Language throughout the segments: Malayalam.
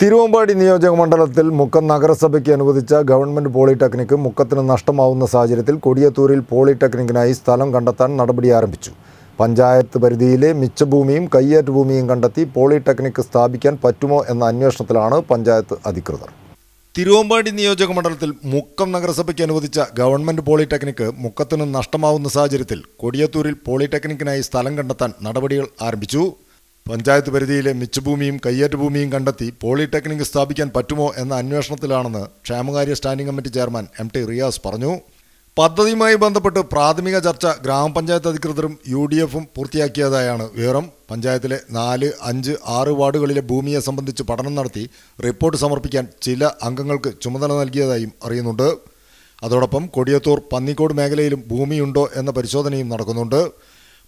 തിരുവമ്പാടി നിയോജക മണ്ഡലത്തിൽ മുക്കം നഗരസഭയ്ക്ക് അനുവദിച്ച ഗവൺമെൻറ് പോളിടെക്നിക്ക് മുക്കത്തിന് നഷ്ടമാവുന്ന സാഹചര്യത്തിൽ കൊടിയത്തൂരിൽ പോളിടെക്നിക്കിനായി സ്ഥലം കണ്ടെത്താൻ നടപടി ആരംഭിച്ചു പഞ്ചായത്ത് പരിധിയിലെ മിച്ചഭൂമിയും കയ്യേറ്റ ഭൂമിയും കണ്ടെത്തി പോളിടെക്നിക്ക് സ്ഥാപിക്കാൻ പറ്റുമോ എന്ന അന്വേഷണത്തിലാണ് പഞ്ചായത്ത് അധികൃതർ തിരുവമ്പാടി നിയോജക മണ്ഡലത്തിൽ മുക്കം നഗരസഭയ്ക്ക് അനുവദിച്ച ഗവൺമെൻറ് പോളിടെക്നിക്ക് മുക്കത്തിന് നഷ്ടമാവുന്ന സാഹചര്യത്തിൽ കൊടിയത്തൂരിൽ പോളിടെക്നിക്കിനായി സ്ഥലം കണ്ടെത്താൻ നടപടികൾ ആരംഭിച്ചു പഞ്ചായത്ത് പരിധിയിലെ മിച്ചഭൂമിയും ഭൂമിയും കണ്ടെത്തി പോളിടെക്നിക് സ്ഥാപിക്കാൻ പറ്റുമോ എന്ന അന്വേഷണത്തിലാണെന്ന് ക്ഷേമകാര്യ standing committee chairman M T Riyas പറഞ്ഞു പദ്ധതിയുമായി ബന്ധപ്പെട്ട് പ്രാഥമിക ചർച്ച ഗ്രാമപഞ്ചായത്ത് അധികൃതരും യു ഡി എഫും പൂർത്തിയാക്കിയതായാണ് വിവരം പഞ്ചായത്തിലെ നാല് അഞ്ച് ആറ് വാർഡുകളിലെ ഭൂമിയെ സംബന്ധിച്ച് പഠനം നടത്തി റിപ്പോർട്ട് സമർപ്പിക്കാൻ ചില അംഗങ്ങൾക്ക് ചുമതല നൽകിയതായും അറിയുന്നുണ്ട് അതോടൊപ്പം കൊടിയത്തൂർ പന്നിക്കോട് മേഖലയിലും ഭൂമിയുണ്ടോ എന്ന പരിശോധനയും നടക്കുന്നുണ്ട്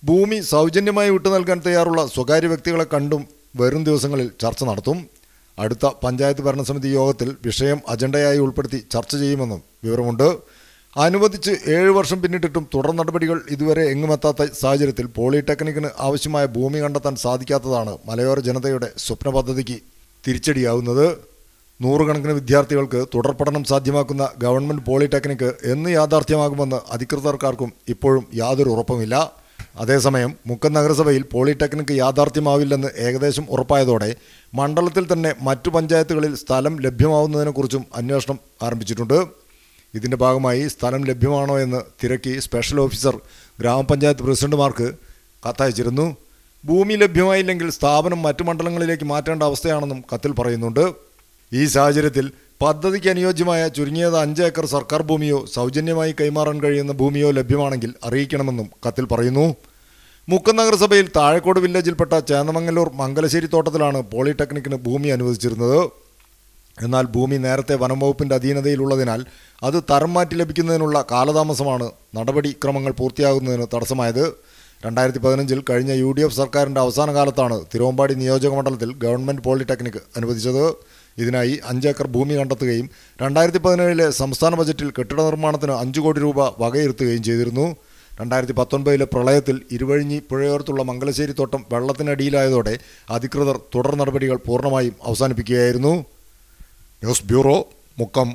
ഭൂമി സൗജന്യമായി വിട്ടു നൽകാൻ തയ്യാറുള്ള സ്വകാര്യ വ്യക്തികളെ കണ്ടും വരും ദിവസങ്ങളിൽ ചർച്ച നടത്തും അടുത്ത പഞ്ചായത്ത് ഭരണസമിതി യോഗത്തിൽ വിഷയം അജണ്ടയായി ഉൾപ്പെടുത്തി ചർച്ച ചെയ്യുമെന്നും വിവരമുണ്ട് അനുവദിച്ച് ഏഴ് വർഷം പിന്നിട്ടിട്ടും തുടർ നടപടികൾ ഇതുവരെ എങ്ങുമെത്താത്ത സാഹചര്യത്തിൽ പോളിടെക്നിക്കിന് ആവശ്യമായ ഭൂമി കണ്ടെത്താൻ സാധിക്കാത്തതാണ് മലയോര ജനതയുടെ സ്വപ്ന പദ്ധതിക്ക് തിരിച്ചടിയാവുന്നത് നൂറുകണക്കിന് വിദ്യാർത്ഥികൾക്ക് തുടർ പഠനം സാധ്യമാക്കുന്ന ഗവൺമെൻറ് പോളിടെക്നിക്ക് എന്ന് യാഥാർത്ഥ്യമാകുമെന്ന് അധികൃതർക്കാർക്കും ഇപ്പോഴും യാതൊരു ഉറപ്പുമില്ല അതേസമയം മുക്കം നഗരസഭയിൽ പോളിടെക്നിക് യാഥാർത്ഥ്യമാവില്ലെന്ന് ഏകദേശം ഉറപ്പായതോടെ മണ്ഡലത്തിൽ തന്നെ മറ്റു പഞ്ചായത്തുകളിൽ സ്ഥലം ലഭ്യമാവുന്നതിനെക്കുറിച്ചും അന്വേഷണം ആരംഭിച്ചിട്ടുണ്ട് ഇതിൻ്റെ ഭാഗമായി സ്ഥലം ലഭ്യമാണോ എന്ന് തിരക്കി സ്പെഷ്യൽ ഓഫീസർ ഗ്രാമപഞ്ചായത്ത് പ്രസിഡന്റുമാർക്ക് കത്തയച്ചിരുന്നു ഭൂമി ലഭ്യമായില്ലെങ്കിൽ സ്ഥാപനം മറ്റു മണ്ഡലങ്ങളിലേക്ക് മാറ്റേണ്ട അവസ്ഥയാണെന്നും കത്തിൽ പറയുന്നുണ്ട് ഈ സാഹചര്യത്തിൽ പദ്ധതിക്ക് അനുയോജ്യമായ ചുരുങ്ങിയത് അഞ്ച് ഏക്കർ സർക്കാർ ഭൂമിയോ സൗജന്യമായി കൈമാറാൻ കഴിയുന്ന ഭൂമിയോ ലഭ്യമാണെങ്കിൽ അറിയിക്കണമെന്നും കത്തിൽ പറയുന്നു മുക്കം നഗരസഭയിൽ താഴക്കോട് വില്ലേജിൽപ്പെട്ട ചേന്നമംഗലൂർ മംഗലശ്ശേരി തോട്ടത്തിലാണ് പോളിടെക്നിക്കിന് ഭൂമി അനുവദിച്ചിരുന്നത് എന്നാൽ ഭൂമി നേരത്തെ വനംവകുപ്പിൻ്റെ അധീനതയിലുള്ളതിനാൽ അത് തരം മാറ്റി ലഭിക്കുന്നതിനുള്ള കാലതാമസമാണ് നടപടിക്രമങ്ങൾ പൂർത്തിയാകുന്നതിന് തടസ്സമായത് രണ്ടായിരത്തി പതിനഞ്ചിൽ കഴിഞ്ഞ യു ഡി എഫ് സർക്കാരിൻ്റെ അവസാന കാലത്താണ് തിരുവമ്പാടി നിയോജക മണ്ഡലത്തിൽ ഗവൺമെൻറ് പോളിടെക്നിക് അനുവദിച്ചത് ഇതിനായി അഞ്ചേക്കർ ഭൂമി കണ്ടെത്തുകയും രണ്ടായിരത്തി പതിനേഴിലെ സംസ്ഥാന ബജറ്റിൽ കെട്ടിട നിർമ്മാണത്തിന് അഞ്ച് കോടി രൂപ വകയിരുത്തുകയും ചെയ്തിരുന്നു രണ്ടായിരത്തി പത്തൊൻപതിലെ പ്രളയത്തിൽ ഇരുവഴിഞ്ഞി പുഴയോരത്തുള്ള മംഗലശ്ശേരി തോട്ടം വെള്ളത്തിനടിയിലായതോടെ അധികൃതർ തുടർ നടപടികൾ പൂർണ്ണമായും അവസാനിപ്പിക്കുകയായിരുന്നു ന്യൂസ് ബ്യൂറോ മുക്കം